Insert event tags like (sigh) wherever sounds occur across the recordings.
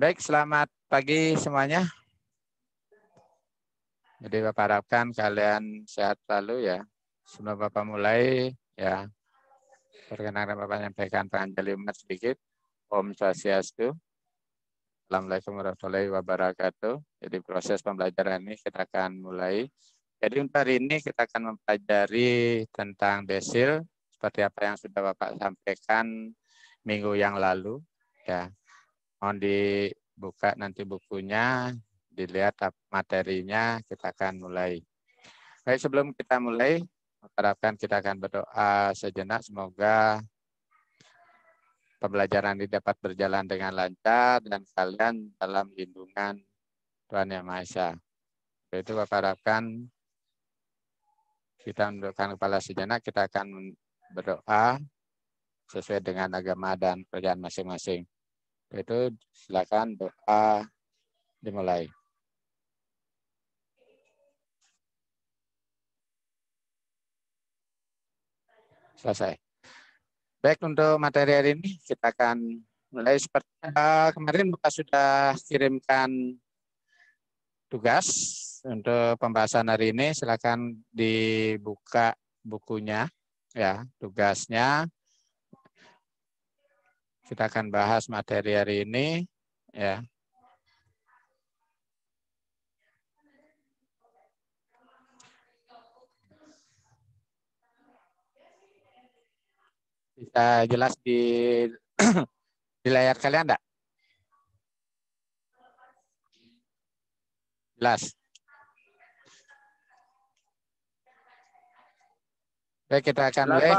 Baik, selamat pagi semuanya. Jadi Bapak harapkan kalian sehat selalu ya. Sebelum Bapak mulai, ya Perkenalkan Bapak menyampaikan penganjali umat sedikit. Om Swastiastu. Assalamualaikum warahmatullahi wabarakatuh. Jadi proses pembelajaran ini kita akan mulai. Jadi untuk hari ini kita akan mempelajari tentang desil, seperti apa yang sudah Bapak sampaikan minggu yang lalu. Ya, mohon di buka nanti bukunya, dilihat materinya, kita akan mulai. Baik, sebelum kita mulai, harapkan kita akan berdoa sejenak. Semoga pembelajaran ini dapat berjalan dengan lancar dan kalian dalam lindungan Tuhan Yang Maha Esa. Itu Bapak harapkan kita menundukkan kepala sejenak, kita akan berdoa sesuai dengan agama dan kerjaan masing-masing. Itu silakan doa dimulai. Selesai. Baik untuk materi hari ini kita akan mulai seperti uh, kemarin buka sudah kirimkan tugas untuk pembahasan hari ini. Silakan dibuka bukunya ya tugasnya kita akan bahas materi hari ini ya. Bisa jelas di (clears throat) di layar kalian enggak? Jelas. Oke, kita akan mulai.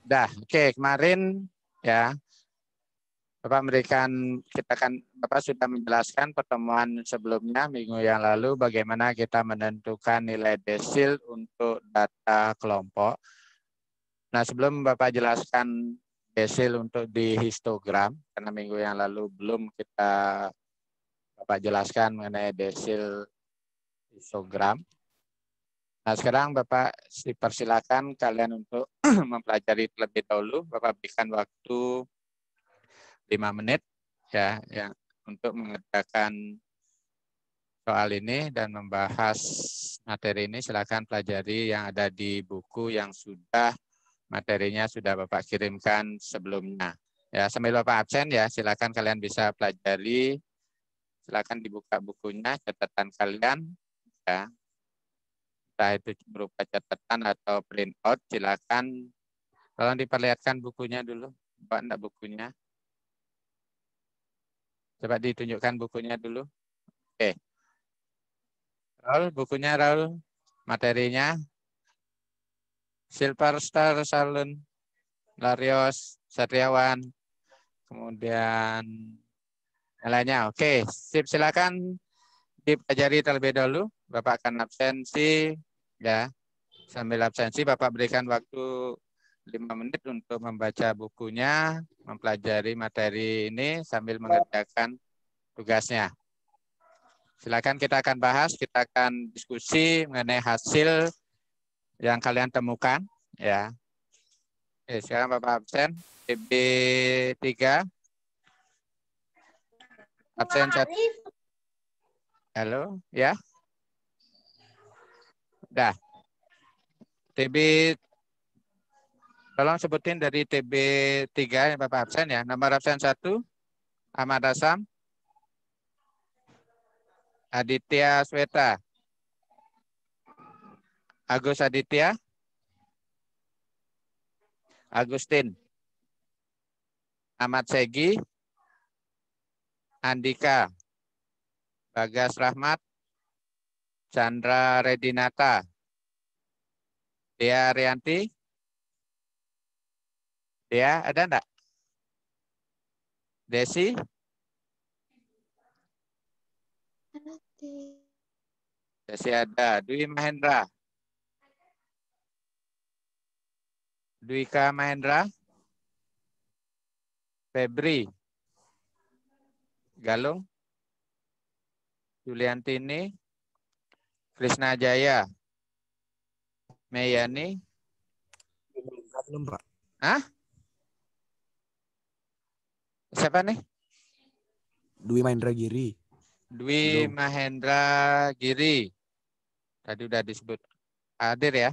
Dah, oke, kemarin ya Bapak memberikan kita kan Bapak sudah menjelaskan pertemuan sebelumnya minggu yang lalu bagaimana kita menentukan nilai desil untuk data kelompok. Nah, sebelum Bapak jelaskan desil untuk di histogram karena minggu yang lalu belum kita Bapak jelaskan mengenai desil histogram. Nah, sekarang Bapak dipersilakan kalian untuk (clears throat) mempelajari terlebih dahulu. Bapak berikan waktu lima menit ya yang untuk mengerjakan soal ini dan membahas materi ini silakan pelajari yang ada di buku yang sudah materinya sudah Bapak kirimkan sebelumnya. Ya, sambil Bapak absen ya silakan kalian bisa pelajari silakan dibuka bukunya catatan kalian ya entah itu berupa catatan atau print out silakan tolong diperlihatkan bukunya dulu Bapak enggak bukunya Coba ditunjukkan bukunya dulu. Oke. Raul, bukunya Raul. Materinya. Silver Star Salon. Larios Satriawan. Kemudian lainnya. Oke, sip silakan dipelajari terlebih dahulu. Bapak akan absensi ya. Sambil absensi Bapak berikan waktu lima menit untuk membaca bukunya, mempelajari materi ini sambil mengerjakan tugasnya. Silakan kita akan bahas, kita akan diskusi mengenai hasil yang kalian temukan. Ya. Oke, sekarang Bapak absen TB 3. Absen satu. Halo, ya. Dah. TB Tolong sebutin dari TB3 yang Bapak absen ya. Nomor absen 1, Ahmad Asam. Aditya Sweta. Agus Aditya. Agustin. Ahmad Segi. Andika. Bagas Rahmat. Chandra Redinata. Dea Rianti. Dea, ya, ada enggak? Desi? Desi ada. Dwi Mahendra? Dwika Mahendra? Febri? Galung? Juliantini? Krisna Jaya? Meyani? Belum, Pak. Hah? siapa nih? Dwi Mahendra Giri. Dwi Belum. Mahendra Giri. Tadi udah disebut. Hadir ya.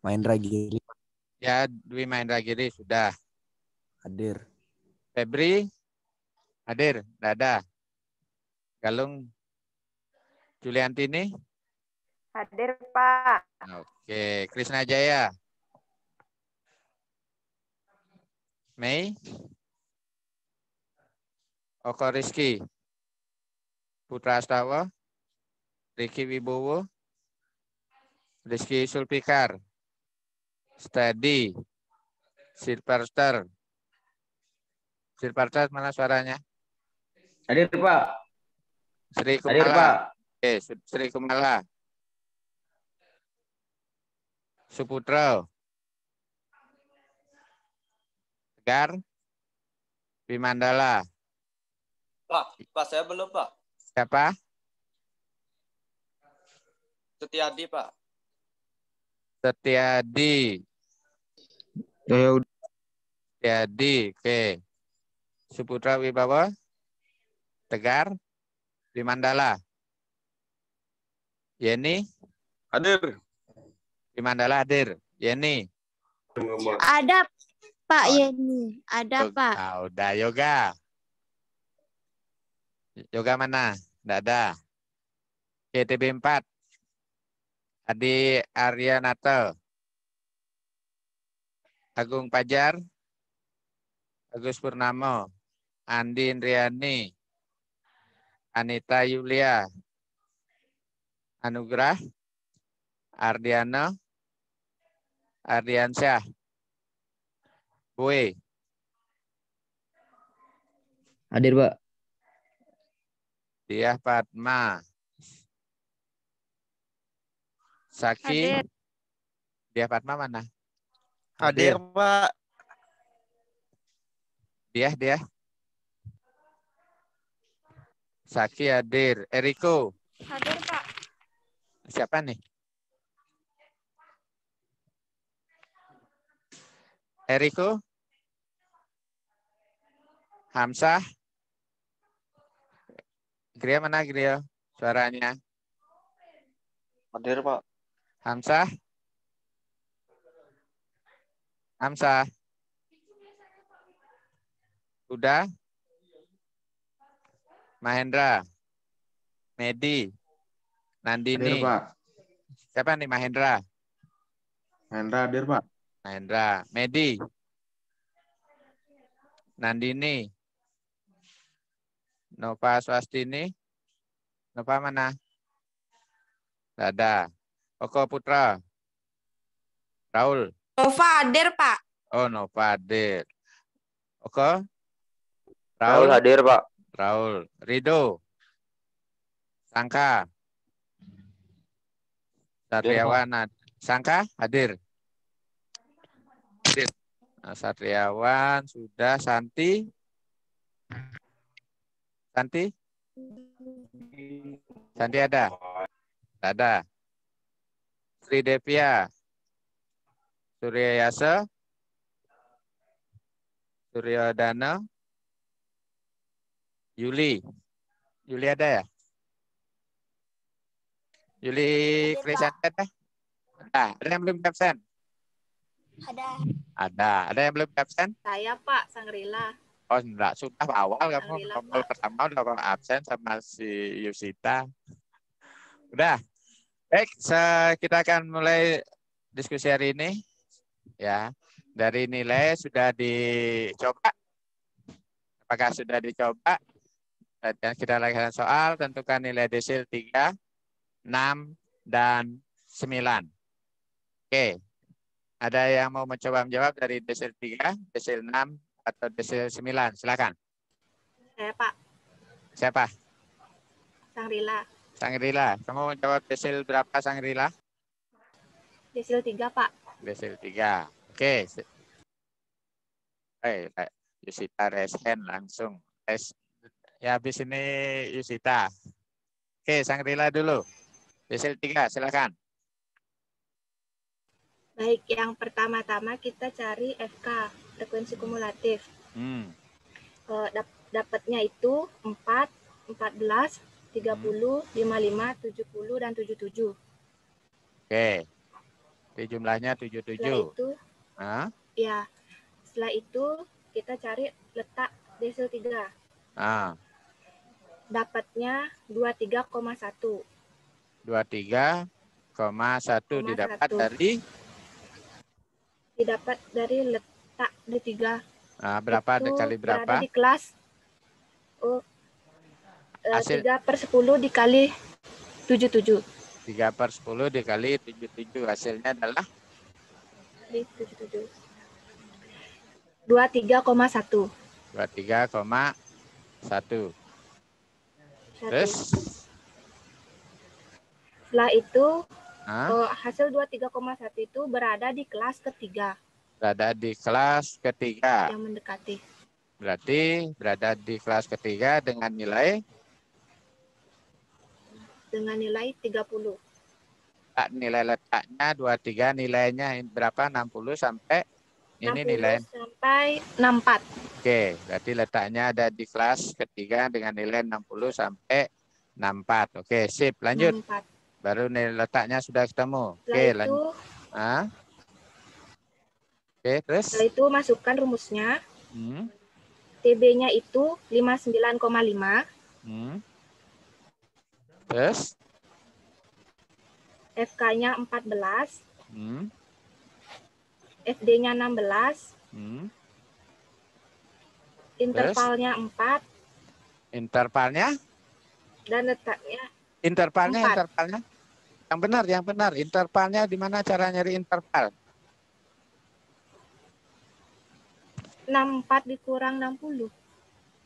Mahendra Giri. Ya, Dwi Mahendra Giri sudah. Hadir. Febri. Hadir, Dada. Galung. Juliantini. Hadir, Pak. Oke, Krisna Jaya. Mei. Oko Rizky. Putra Astawa. Riki Wibowo. Rizky Sulpikar, Steady. Silverster. Silverster mana suaranya? Hadir, Pak. Sri Kumala. Hadir, Oke, Sri Kumala. Suputra. Tegar Bimandala. Pak, Pak saya belum Pak. Siapa? Setiadi Pak. Setiadi. Ya, Setiadi, oke. Suputra Wibawa, Tegar, Bimandala. Yeni. Hadir. Bimandala hadir. Yeni. Ada Pak Yeni, iya ada Pak. Nah, udah yoga. Yoga mana? Tidak ada. KTB 4. Adi Arya Natal. Agung Pajar. Agus Purnamo. Andi Indriani. Anita Yulia. Anugrah. Ardiana. Ardiansyah. Boy. Hadir, Pak. Iya, dia Fatma. Saki. Dia Fatma mana? Hadir, Hadir Pak. Dia dia. Saki hadir. Eriko. Hadir, Pak. Siapa nih? Eriko? Hamsah. Gria mana Gria suaranya? Hadir Pak. Hamsah. Hamsah. Udah? Mahendra. Medi. Nandini. Hadir, Pak. Siapa nih Mahendra? Mahendra hadir Pak. Mahendra. Medi. Nandini. Nova Swastini. Nova mana? Tidak ada. Oko Putra. Raul. Nova hadir, Pak. Oh, Nova hadir. Oko? Raul, Raul hadir, Pak. Raul. Rido. Sangka. Satriawan. Sangka hadir. Hadir. Nah, Satriawan sudah Santi Santi? Santi ada? Tidak ada. Sri Devia? Surya Yasa? Surya Dana? Yuli? Yuli ada ya? Yuli Krisanta ada? Ada. Ada yang belum absen? Ada. Ada. Ada yang belum absen? Saya Pak Sangrila. Oh enggak, sudah awal kamu nomor pertama udah kamu absen sama si Yusita. Udah. Baik, kita akan mulai diskusi hari ini. Ya, dari nilai sudah dicoba. Apakah sudah dicoba? Dan kita lakukan soal, tentukan nilai desil 3, 6, dan 9. Oke, ada yang mau mencoba menjawab dari desil 3, desil 6, atau DC 9? Silakan. Saya, Pak. Siapa? Sangrila. Sangrila. Kamu jawab desil berapa Sangrila? Desil 3, Pak. Desil 3. Oke. Oke, eh, eh, Yusita resen langsung. res ya habis ini Yusita. Oke, Sangrila dulu. Desil 3, silakan. Baik, yang pertama-tama kita cari FK frekuensi kumulatif. Hmm. Uh, dap dapatnya itu 4, 14, 30, hmm. 55, 70 dan 77. Oke. Okay. Jadi jumlahnya 77. Setelah itu huh? Ya. Setelah itu kita cari letak desil 3. Ah. Dapatnya 23,1. 23,1 didapat 1. dari didapat dari letak tak d tiga Nah, berapa itu kali berapa? di kelas oh, eh, Hasil... 3 per sepuluh dikali tujuh tujuh tiga per sepuluh dikali tujuh tujuh Hasilnya adalah? 77. 23,1. 23,1. Terus? Setelah itu, Hah? Eh, hasil 23,1 itu berada di kelas ketiga berada di kelas ketiga. Yang mendekati. Berarti berada di kelas ketiga dengan nilai? Dengan nilai 30. Tak nilai letaknya 23, nilainya berapa? 60 sampai? Ini 60 nilai? sampai 64. Oke, berarti letaknya ada di kelas ketiga dengan nilai 60 sampai 64. Oke, sip. Lanjut. 64. Baru nilai letaknya sudah ketemu. Setelah Oke, lanjut. Itu, Hah? Oke, okay, terus? Setelah itu masukkan rumusnya. Hmm. TB-nya itu 59,5. Hmm. Terus? FK-nya 14. Hmm. FD-nya 16. Hmm. Intervalnya 4. Intervalnya? Dan letaknya? Intervalnya, 4. intervalnya. Yang benar, yang benar. Intervalnya di mana cara nyari interval? 64 dikurang 60.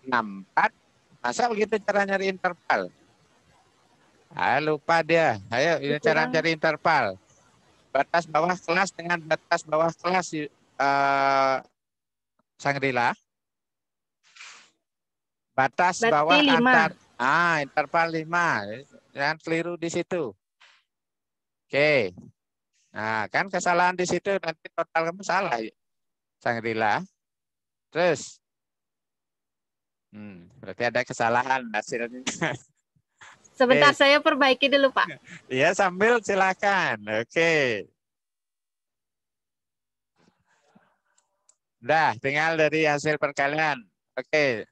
64? Masa begitu cara nyari interval? Ayo ah, lupa dia. Ayo, ini dikurang. cara nyari interval. Batas bawah kelas dengan batas bawah kelas uh, Sangrila. Batas Berarti bawah lima. antar. Ah, interval 5. Jangan keliru di situ. Oke. Nah, kan kesalahan di situ nanti total kamu salah. Sangrila. Terus. Hmm, berarti ada kesalahan hasilnya. (laughs) Sebentar, okay. saya perbaiki dulu, Pak. Iya, (laughs) sambil silakan. Oke. Dah, tinggal dari hasil perkalian. Oke.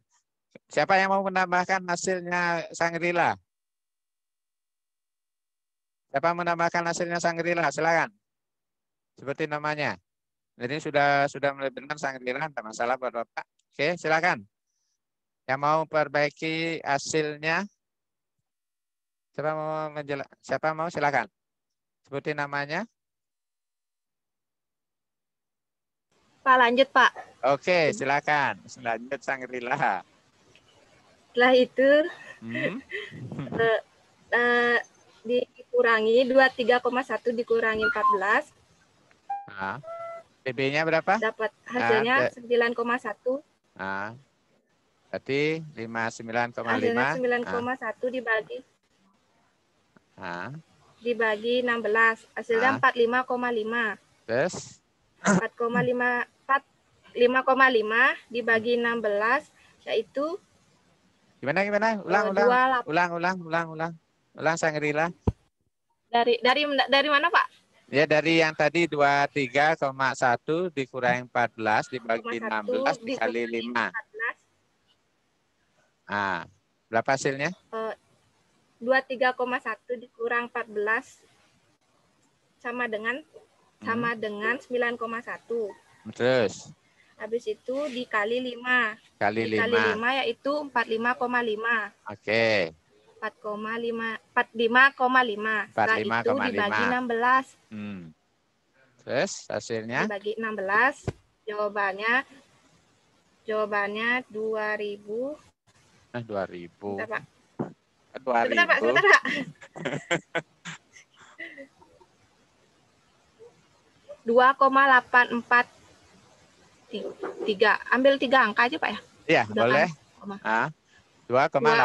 Siapa yang mau menambahkan hasilnya Sangrila? Siapa menambahkan hasilnya Sangrila? Silakan. Seperti namanya. Jadi sudah sudah benar sangat dirham, tak masalah buat Bapak. Oke, silakan. Yang mau perbaiki hasilnya, siapa mau menjelaskan? siapa mau silakan. Sebutin namanya. Pak lanjut Pak. Oke, silakan. Lanjut Sanggrila. Setelah itu hmm? uh, (laughs) tiga dikurangi 23,1 dikurangi 14. belas. Ah. PB-nya berapa? Dapat ah, ah. hasilnya ah, 9,1. Ah. Berarti 59,5. Hasilnya 9,1 ah. dibagi ah. Dibagi 16. Hasilnya ah. 45,5. Terus 4,5 5,5 dibagi 16 yaitu Gimana gimana? Ulang ulang. Ulang ulang ulang ulang. Ulang Ulang Sangrila. Dari dari dari mana, Pak? Ya dari yang tadi 23,1 dikurangi 14 dibagi 16 dikali 5. Ah, berapa hasilnya? 23,1 eh, dikurang 14 sama dengan sama hmm. dengan 9,1. Terus Habis itu dikali 5. Kali dikali 5. 5 yaitu 45,5. Oke. Okay. 4,5 45,5. Setelah itu dibagi 16. Hmm. Terus hasilnya? Dibagi 16. Jawabannya jawabannya 2000. Eh 2000. Sebentar, Pak. 2000. Eh, Sebentar, Pak. Sebentar, Pak. 2,843. (laughs) ambil tiga angka aja pak ya iya kan? boleh ah, dua koma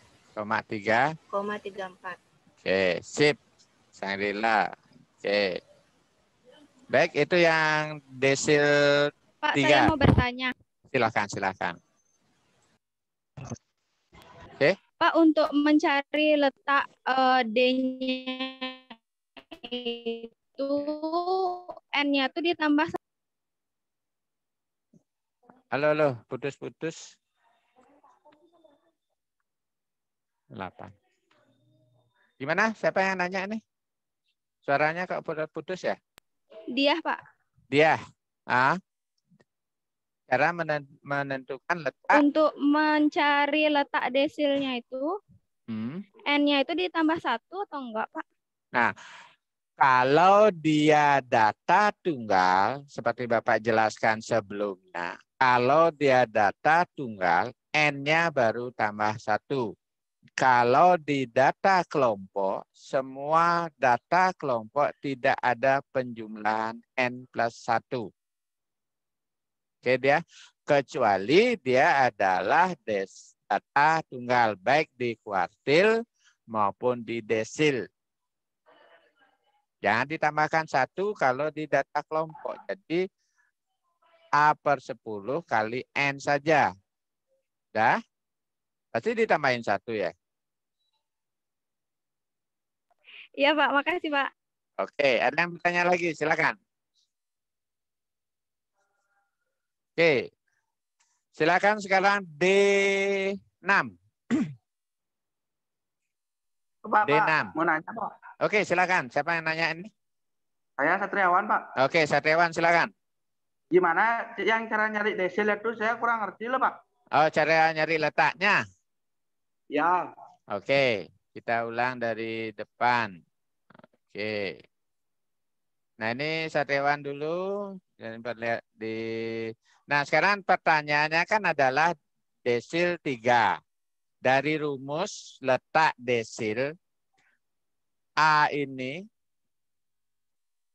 koma tiga koma tiga empat oke sip Sangrila. oke baik itu yang desil Pak, 3. saya mau bertanya. Silakan, silakan. Oke. Pak, untuk mencari letak uh, D-nya itu N-nya itu ditambah Halo, halo, putus-putus. 8. Gimana? Siapa yang nanya nih? Suaranya kok putus putus ya? Dia, Pak. Dia. Ah. Cara menentukan letak. Untuk mencari letak desilnya itu, hmm. N-nya itu ditambah satu atau enggak, Pak? Nah, kalau dia data tunggal, seperti Bapak jelaskan sebelumnya, kalau dia data tunggal, N-nya baru tambah satu kalau di data kelompok, semua data kelompok tidak ada penjumlahan N plus 1. Oke dia, kecuali dia adalah des, data tunggal baik di kuartil maupun di desil. Jangan ditambahkan satu kalau di data kelompok. Jadi A per 10 kali N saja. Dah? Pasti ditambahin satu ya. Iya Pak, makasih Pak. Oke, ada yang bertanya lagi? Silakan. Oke, silakan sekarang D6. Pak, D6. mau nanya Pak. Oke, silakan. Siapa yang nanya ini? Saya Satriawan Pak. Oke, Satriawan silakan. Gimana yang cara nyari desil itu saya kurang ngerti loh Pak. Oh, cara nyari letaknya? Ya. Oke, kita ulang dari depan. Oke. Nah ini Satewan dulu dan perlihat di. Nah sekarang pertanyaannya kan adalah desil tiga Dari rumus letak desil A ini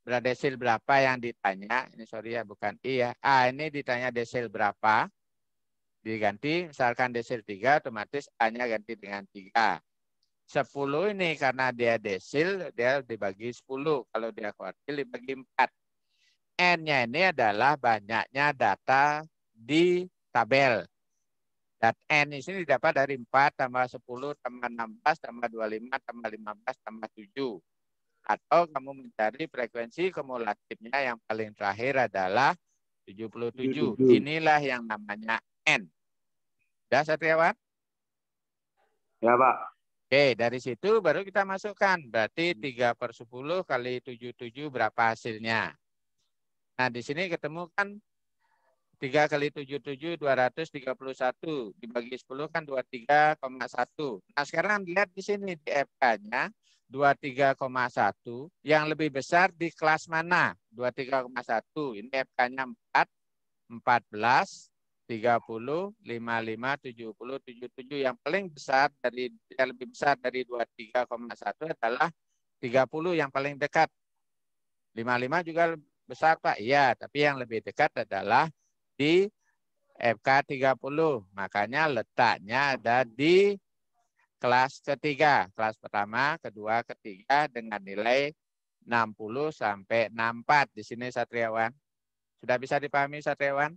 berat desil berapa yang ditanya. Ini sorry ya, bukan I ya. A ini ditanya desil berapa. Diganti, misalkan desil tiga otomatis hanya ganti dengan tiga. 10 ini karena dia desil, dia dibagi 10. Kalau dia kuartil dibagi 4. N-nya ini adalah banyaknya data di tabel. Dan N di sini didapat dari 4 tambah 10 tambah 16 tambah 25 tambah 15 tambah 7. Atau kamu mencari frekuensi kumulatifnya yang paling terakhir adalah 77. 77. Inilah yang namanya N. Sudah Satriawan? Ya Pak. Oke, dari situ baru kita masukkan. Berarti 3 per 10 kali 77 berapa hasilnya. Nah, di sini ketemukan 3 kali 77, 231. Dibagi 10 kan 23,1. Nah, sekarang lihat di sini di FK-nya. 23,1. Yang lebih besar di kelas mana? 23,1. Ini FK-nya 4, 14. 30, 55, 70, 77. Yang paling besar dari yang lebih besar dari 23,1 adalah 30 yang paling dekat. 55 juga besar Pak. Iya, tapi yang lebih dekat adalah di FK 30. Makanya letaknya ada di kelas ketiga. Kelas pertama, kedua, ketiga dengan nilai 60 sampai 64 di sini Satriawan. Sudah bisa dipahami Satriawan?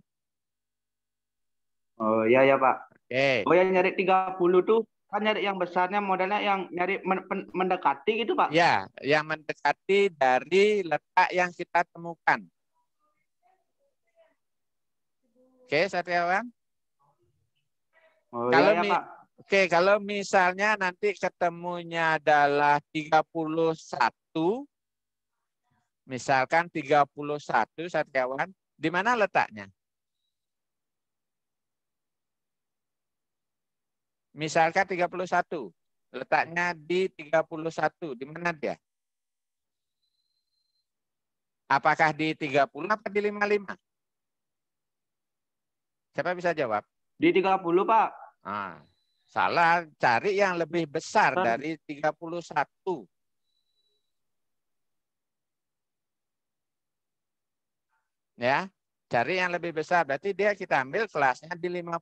Oh iya ya Pak. Oke. Okay. Oh yang nyari 30 tuh kan nyari yang besarnya modalnya yang nyari men mendekati gitu Pak. Ya, yang mendekati dari letak yang kita temukan. Oke, okay, Satriawan. Oh, iya, kalau iya, ya, Pak. Oke, okay, kalau misalnya nanti ketemunya adalah 31 misalkan 31 Satriawan, di mana letaknya? Misalkan 31. Letaknya di 31. Di mana dia? Apakah di 30 atau di 55? Siapa bisa jawab? Di 30, Pak. Ah, salah, cari yang lebih besar Pak. dari 31. Ya. Cari yang lebih besar. Berarti dia kita ambil kelasnya di 55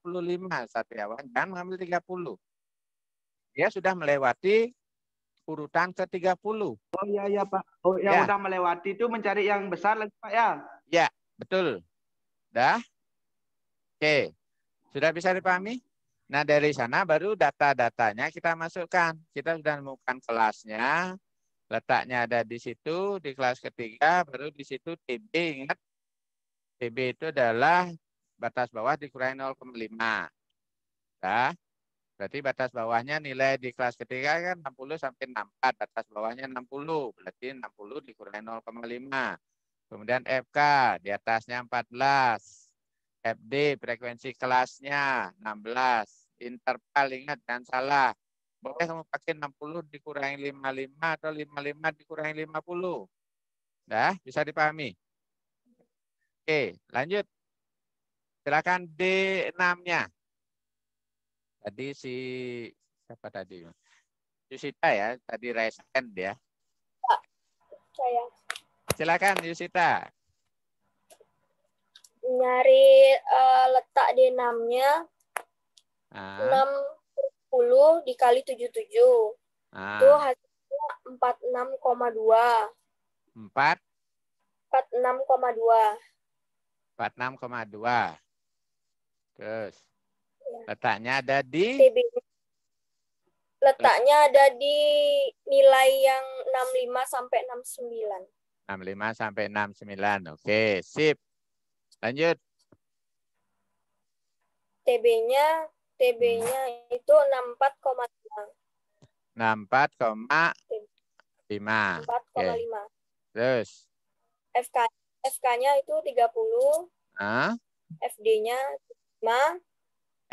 satriawan, dan mengambil 30. Dia sudah melewati urutan ke-30. Oh iya, iya Pak. Oh, yang ya. sudah melewati itu mencari yang besar lagi Pak ya? Ya, betul. Dah? Oke. Sudah bisa dipahami? Nah, dari sana baru data-datanya kita masukkan. Kita sudah menemukan kelasnya, letaknya ada di situ, di kelas ketiga, baru di situ TB. Ingat, TB itu adalah batas bawah dikurangi 0,5. Ya. Berarti batas bawahnya nilai di kelas ketiga kan 60 sampai 64. Batas bawahnya 60. Berarti 60 dikurangi 0,5. Kemudian FK di atasnya 14. FD frekuensi kelasnya 16. Interval ingat dan salah. Boleh kamu pakai 60 dikurangi 55 atau 55 dikurangi 50. Dah, bisa dipahami? Oke, lanjut. Silakan D6-nya. Tadi si siapa tadi? Yusita ya, tadi raise hand ya. Saya. Silakan Yusita. Nyari uh, letak D6-nya. Ah. 6 10 dikali 77. Ah. Itu hasilnya 46,2. 4 46,2. 46,2. Terus iya. letaknya ada di Letaknya ada di nilai yang 65 sampai 69. 65 sampai 69. Oke, sip. Lanjut. TB-nya TB-nya itu 64,5. 64,5. 64,5. Terus FK nya FK-nya itu 30. Nah. FD-nya 5.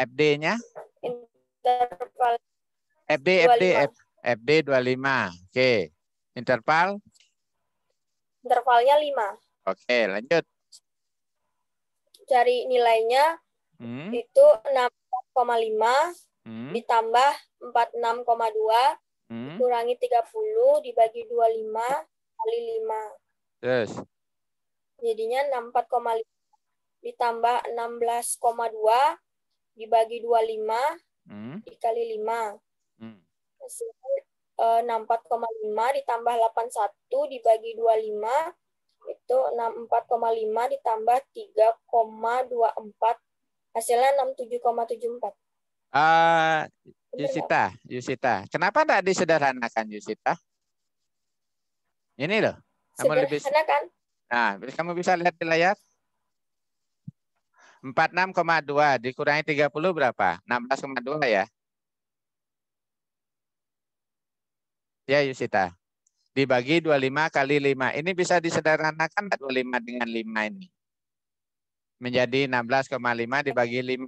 FD-nya? Interval. FD, 25. FD, FD 25. Oke. Okay. Interval? Intervalnya 5. Oke, okay, lanjut. Cari nilainya hmm. itu 6,5 hmm. ditambah 46,2 hmm. kurangi 30 dibagi 25 kali 5. Terus? Jadinya 64,5 ditambah 16,2 dibagi 25 hmm. dikali 5. Hmm. 64,5 eh, ditambah 81 dibagi 25 itu 64,5 ditambah 3,24 hasilnya 67,74. Uh, ah, Yusita, Yusita, kenapa tidak disederhanakan Yusita? Ini loh. Sederhanakan. Lebih... Kan? Nah, kamu bisa lihat di layar. 46,2 dikurangi 30 berapa? 16,2 ya. Ya Yusita. Dibagi 25 kali 5. Ini bisa disederhanakan 25 dengan 5 ini. Menjadi 16,5 dibagi 5.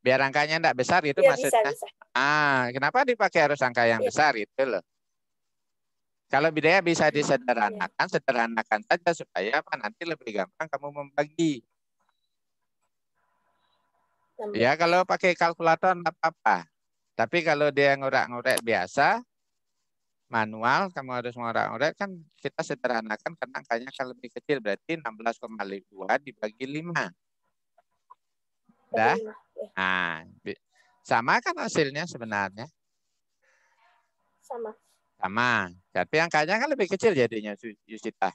Biar angkanya tidak besar itu ya, maksudnya. Bisa, bisa. Ah, kenapa dipakai harus angka yang ya. besar itu loh. Kalau bidaya bisa iya. disederhanakan, sederhanakan saja supaya apa nanti lebih gampang kamu membagi. Ya kalau pakai kalkulator nggak apa-apa. Tapi kalau dia ngorek-ngorek biasa, manual, kamu harus ngorek-ngorek kan kita sederhanakan karena angkanya akan lebih kecil. Berarti 16,2 dibagi 5. Dah? Iya, iya. Nah, sama kan hasilnya sebenarnya? Sama. Sama. Tapi angkanya kan lebih kecil jadinya, Yusita.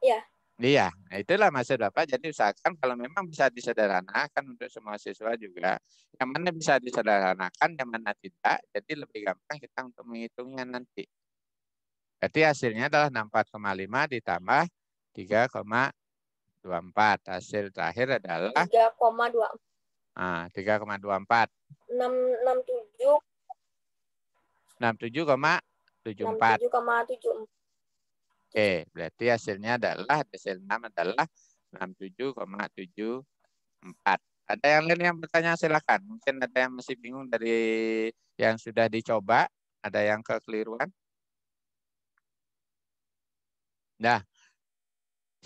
Iya. Iya, nah itulah maksud Bapak. Jadi usahakan kalau memang bisa disederhanakan untuk semua siswa juga. Yang mana bisa disederhanakan, yang mana tidak. Jadi lebih gampang kita untuk menghitungnya nanti. Jadi hasilnya adalah 64,5 ditambah 3,24. Hasil terakhir adalah 3,24. Ah, 3,24. 667 67,74. Oke, berarti hasilnya adalah hasil 6 adalah 67,74. Ada yang lain yang bertanya silakan. Mungkin ada yang masih bingung dari yang sudah dicoba, ada yang kekeliruan. Nah,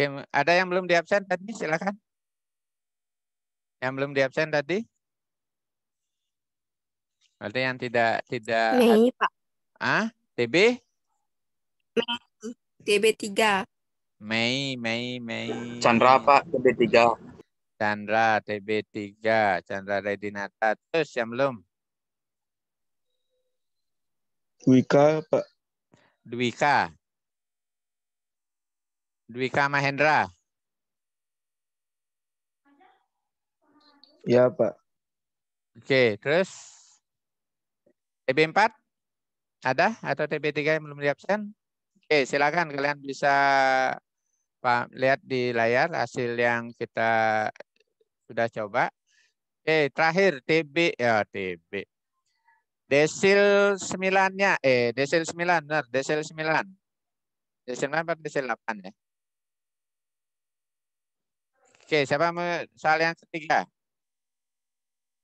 Oke, ada yang belum diabsen tadi silakan. Yang belum diabsen tadi? Berarti yang tidak tidak Mei, Pak. Ah, TB? Mei. TB 3. Mei, Mei, Mei. Chandra Pak, TB 3. Chandra TB 3, Chandra Redinata. Terus yang belum? Dwika Pak. Dwika. Dwika Mahendra. Ya Pak. Oke, okay, terus TB4 ada atau TB3 yang belum di absen? Oke, silakan kalian bisa Pak, lihat di layar hasil yang kita sudah coba. Oke, terakhir TB ya TB. Desil 9-nya eh desil 9 benar, desil 9. Desil 9 atau desil 8 ya? Oke, siapa soal yang ketiga?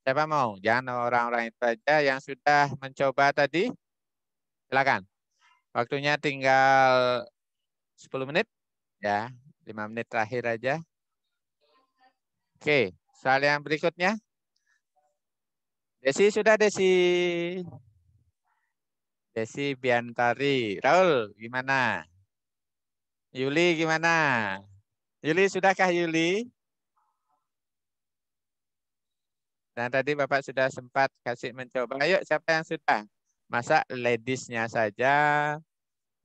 Siapa mau? Jangan orang-orang itu saja yang sudah mencoba tadi. Silakan. Waktunya tinggal 10 menit ya, 5 menit terakhir aja. Oke, soal yang berikutnya. Desi sudah Desi. Desi Biantari. Raul gimana? Yuli gimana? Yuli sudahkah Yuli? Dan tadi Bapak sudah sempat kasih mencoba. Ayo siapa yang sudah? Masa ladiesnya saja.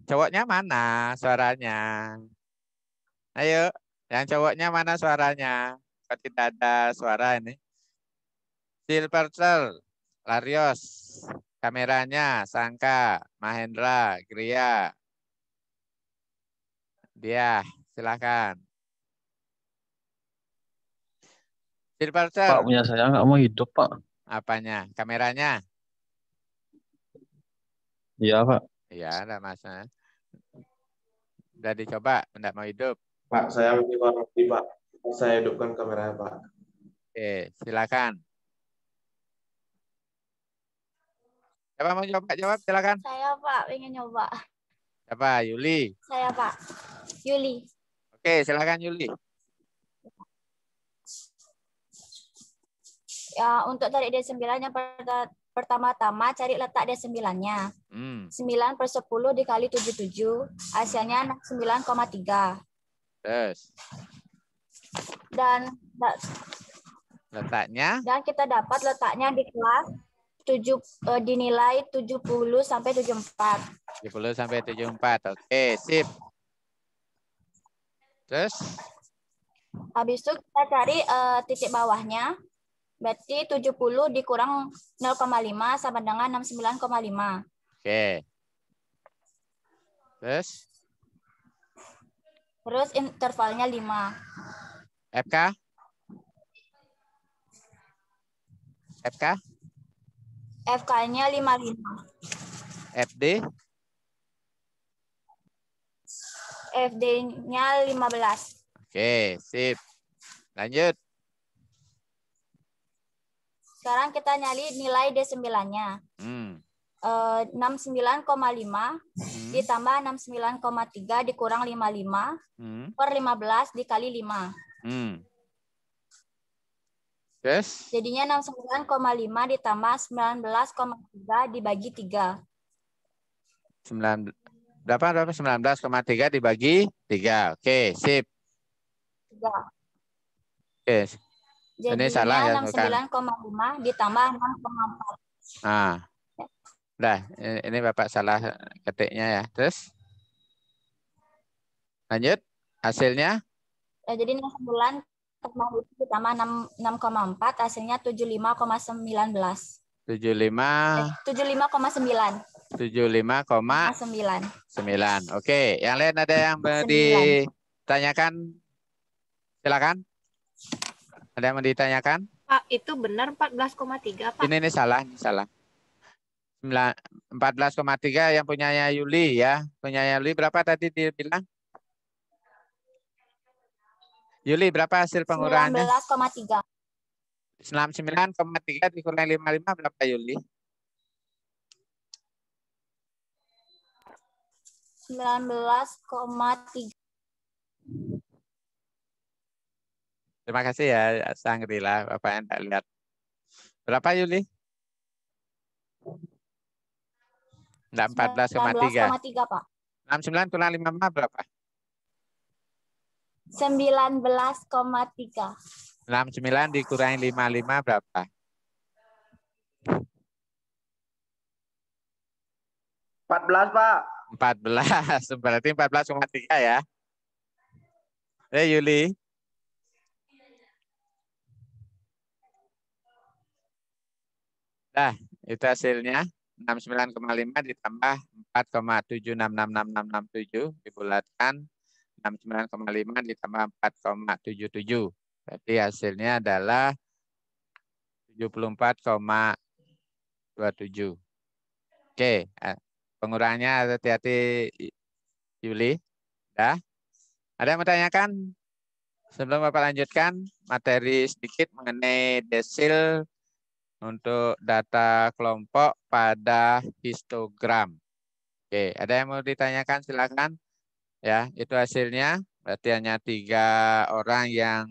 Cowoknya mana suaranya? Ayo, yang cowoknya mana suaranya? Kok tidak ada suara ini? Silvertel, Larios, kameranya, Sangka, Mahendra, Gria. Dia, silakan. Jadi Pak, Pak punya saya nggak mau hidup Pak. Apanya? Kameranya? Iya Pak. Iya, ada masnya. Udah dicoba, Tidak mau hidup. Pak, saya mengikuti Pak. Saya hidupkan kameranya Pak. Oke, silakan. Siapa mau coba jawab? Silakan. Saya Pak, ingin nyoba. Siapa? Yuli. Saya Pak. Yuli. Oke, silakan Yuli. ya, untuk tarik D9 yang pertama-tama cari letak D9-nya. Hmm. 9 per 10 dikali 77, hasilnya 9,3. Yes. Dan letaknya? Dan kita dapat letaknya di kelas 7 eh, dinilai 70 sampai 74. 70 sampai 74. Oke, okay, sip. Terus habis itu kita cari uh, titik bawahnya. Berarti 70 dikurang 0,5 sama dengan 69,5. Oke. Okay. Terus? Terus intervalnya 5. FK? FK? FK-nya 55. FD? FD-nya 15. Oke, okay, sip. Lanjut. Sekarang kita nyari nilai D9-nya. Hmm. Uh, eh, 69,5 hmm. ditambah 69,3 dikurang 55 hmm. per 15 dikali 5. Hmm. Yes. Jadinya 69,5 ditambah 19,3 dibagi 3. 9, berapa? berapa? 19,3 dibagi 3. Oke, okay, sip. 3. Oke. Okay. Jadi salah 69, ya, 69,5 ditambah 6,4. Ah. Udah, ini Bapak salah ketiknya ya. Terus? Lanjut, hasilnya? Ya, jadi 69 ditambah 6,4 hasilnya 75,19. 75 eh, 75,9. 75,9. 9. Oke, yang lain ada yang 9. ditanyakan? Silakan. Ada yang mau ditanyakan? Pak, itu benar 14,3, Pak. Ini, ini salah, ini salah. 14,3 yang punyanya Yuli ya. Punyanya Yuli berapa tadi dibilang? Yuli, berapa hasil pengurangannya? 19,3. 99,3 dikurangi 55 berapa Yuli? 19,3. Terima kasih ya Sangrila, Bapak yang tak lihat. Berapa Yuli? 14,3. 19,3 Pak. 69 kurang 55 berapa? 19,3. 69 dikurangi 55 berapa? 14 Pak. 14, (laughs) berarti 14,3 ya. Eh Yuli. Nah, itu hasilnya 69,5 ditambah 4,766667 dibulatkan 69,5 ditambah 4,77. Berarti hasilnya adalah 74,27. Oke, eh, pengurangannya hati-hati Yuli. Dah. Ada yang bertanyakan? Sebelum Bapak lanjutkan materi sedikit mengenai desil untuk data kelompok pada histogram. Oke, ada yang mau ditanyakan silakan. Ya, itu hasilnya. Berarti hanya tiga orang yang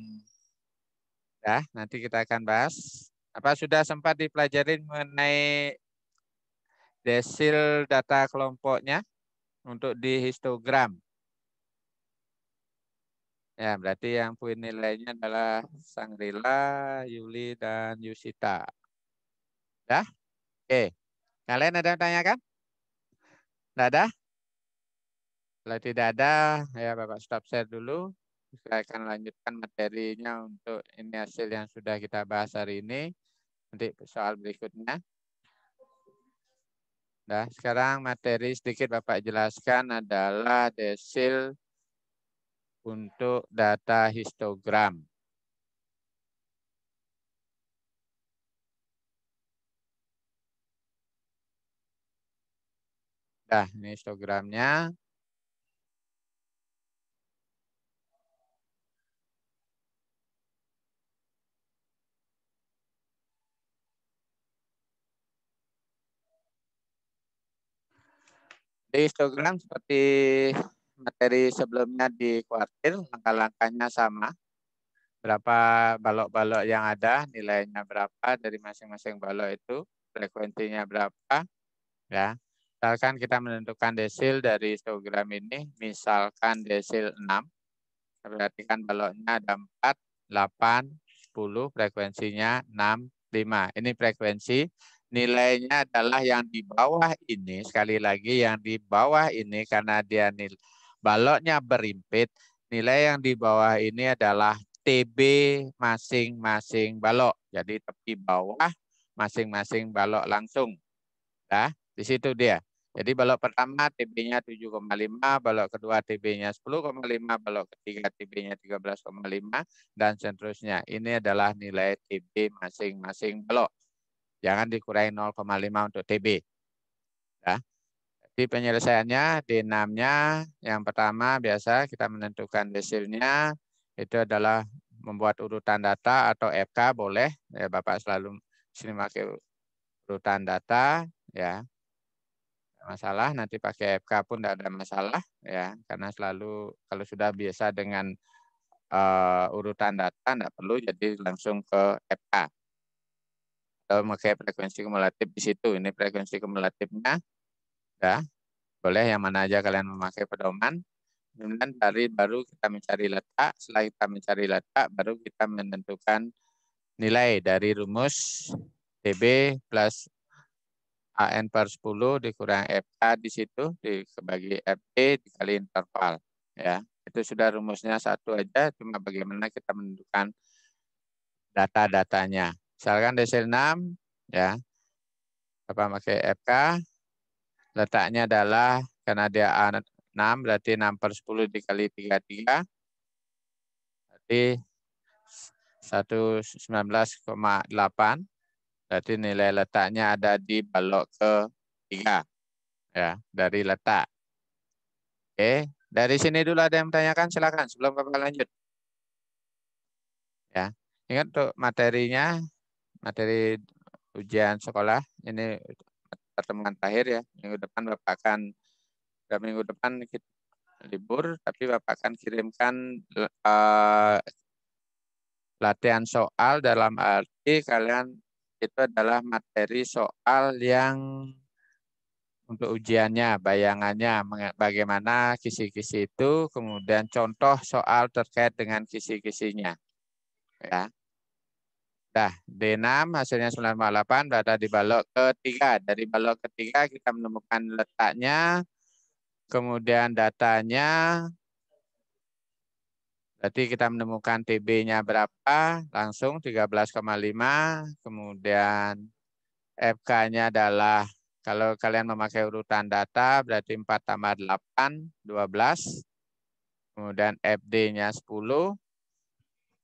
ya, nanti kita akan bahas. Apa sudah sempat dipelajari mengenai desil data kelompoknya untuk di histogram? Ya, berarti yang poin nilainya adalah Sangrila, Yuli, dan Yusita. Dah? Oke. Kalian ada yang tanyakan? Tidak ada? Kalau tidak ada, ya Bapak stop share dulu. Saya akan lanjutkan materinya untuk ini hasil yang sudah kita bahas hari ini. Nanti soal berikutnya. Nah, sekarang materi sedikit Bapak jelaskan adalah desil untuk data histogram. Nah, ini histogramnya. Di histogram seperti materi sebelumnya di kuartil, langkah-langkahnya sama. Berapa balok-balok yang ada, nilainya berapa dari masing-masing balok itu, frekuensinya berapa. ya. Misalkan kita menentukan desil dari histogram ini, misalkan desil 6, perhatikan baloknya ada 4, 8, 10, frekuensinya 6, 5. Ini frekuensi, nilainya adalah yang di bawah ini, sekali lagi yang di bawah ini karena dia nil, baloknya berimpit, nilai yang di bawah ini adalah TB masing-masing balok. Jadi tepi bawah masing-masing balok langsung. Nah, di situ dia. Jadi balok pertama TB-nya 7,5, balok kedua TB-nya 10,5, balok ketiga TB-nya 13,5, dan seterusnya. Ini adalah nilai TB masing-masing balok. Jangan dikurangi 0,5 untuk TB. Ya. Jadi penyelesaiannya D6-nya yang pertama biasa kita menentukan desilnya itu adalah membuat urutan data atau FK boleh ya Bapak selalu sini pakai urutan data ya masalah nanti pakai FK pun tidak ada masalah ya karena selalu kalau sudah biasa dengan uh, urutan data tidak perlu jadi langsung ke FK atau pakai frekuensi kumulatif di situ ini frekuensi kumulatifnya ya boleh yang mana aja kalian memakai pedoman kemudian dari baru kita mencari letak setelah kita mencari letak baru kita menentukan nilai dari rumus TB plus AN per 10 dikurang FK di situ, dibagi fk dikali interval. Ya, itu sudah rumusnya satu aja, cuma bagaimana kita menentukan data-datanya. Misalkan dc 6, ya, apa pakai FK, letaknya adalah karena dia A6, berarti 6 per 10 dikali 33, berarti 119,8 Berarti nilai letaknya ada di balok ke tiga ya dari letak. Oke, dari sini dulu ada yang menanyakan silakan sebelum Bapak lanjut. Ya, ingat tuh materinya materi ujian sekolah ini pertemuan terakhir ya minggu depan bapak akan minggu depan kita libur tapi bapak akan kirimkan uh, latihan soal dalam arti kalian itu adalah materi soal yang untuk ujiannya, bayangannya bagaimana kisi-kisi itu, kemudian contoh soal terkait dengan kisi-kisinya. Ya. Nah, D6 hasilnya delapan berada di balok ketiga. Dari balok ketiga kita menemukan letaknya, kemudian datanya, Berarti kita menemukan TB-nya berapa, langsung 13,5. Kemudian FK-nya adalah, kalau kalian memakai urutan data, berarti 4 tambah 8, 12. Kemudian FD-nya 10.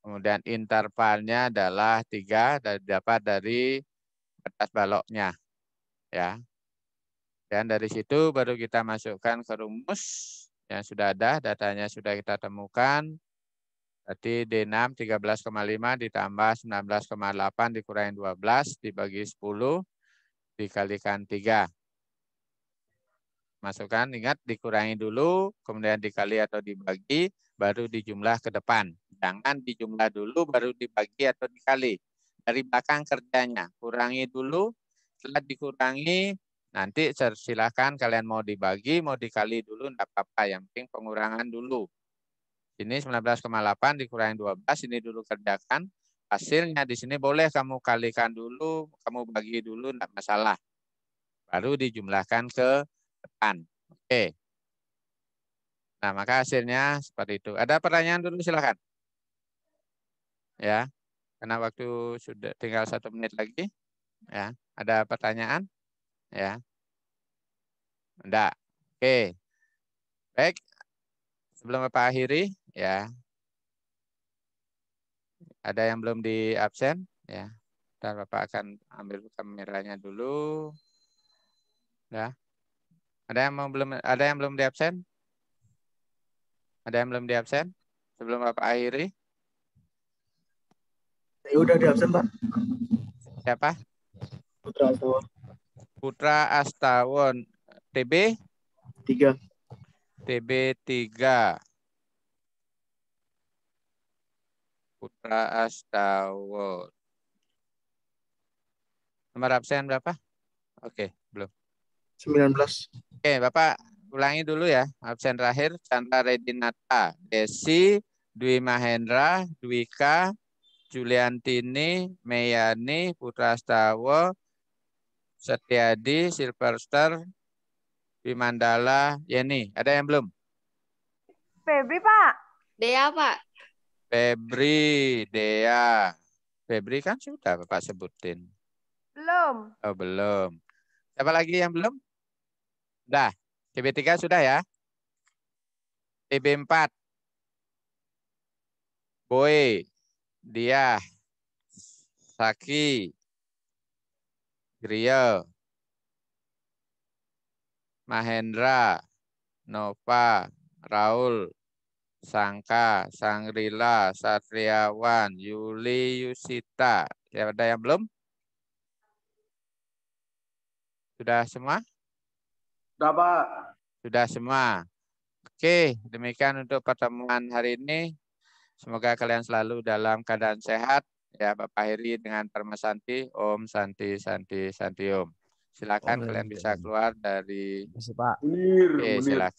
Kemudian intervalnya adalah 3, dan dapat dari batas baloknya. ya. Dan dari situ baru kita masukkan ke rumus yang sudah ada, datanya sudah kita temukan Berarti D6 13,5 ditambah 19,8 dikurangi 12 dibagi 10 dikalikan 3. Masukkan, ingat dikurangi dulu, kemudian dikali atau dibagi, baru dijumlah ke depan. Jangan dijumlah dulu, baru dibagi atau dikali. Dari belakang kerjanya, kurangi dulu, setelah dikurangi, nanti silahkan kalian mau dibagi, mau dikali dulu, enggak apa-apa. Yang penting pengurangan dulu ini 19,8 dikurangi 12, ini dulu kerjakan. Hasilnya di sini boleh kamu kalikan dulu, kamu bagi dulu, tidak masalah. Baru dijumlahkan ke depan. Oke. Nah, maka hasilnya seperti itu. Ada pertanyaan dulu, silakan. Ya, karena waktu sudah tinggal satu menit lagi. Ya, ada pertanyaan? Ya. tidak. Oke. Baik, sebelum Bapak akhiri, ya. Ada yang belum di absen ya. Dan Bapak akan ambil kameranya dulu. Ya. Ada yang mau, belum ada yang belum di absen? Ada yang belum di absen? Sebelum Bapak akhiri. Saya udah di absen, Pak. Siapa? Putra Astawon. Putra Astawon. TB? Tiga. TB tiga. Astawa. Nomor absen berapa? Oke, okay, belum. 19. Oke, okay, Bapak ulangi dulu ya. Absen terakhir Chandra Redinata, Desi, Dwi Mahendra, Dwika, Juliantini, Meyani, Putra Astawa, Setiadi, Silverster, Bimandala, Yeni. Ada yang belum? Febri, Pak. Dea, Pak. Febri, Dea. Febri kan sudah Bapak sebutin. Belum. Oh, belum. Siapa lagi yang belum? Dah. TB3 sudah ya? TB4. Boy, Dia, Saki, Gria. Mahendra, Nova, Raul, Sangka, Sangrila, Satriawan, Yuli, Yusita. Ya, ada yang belum? Sudah semua? Sudah, Pak. Sudah semua. Oke, demikian untuk pertemuan hari ini. Semoga kalian selalu dalam keadaan sehat. Ya, Bapak Heri dengan Parma Santi, Om Santi, Santi, Santi Om. Silakan oh, kalian bisa keluar dari... Terima Pak. Oke, silakan.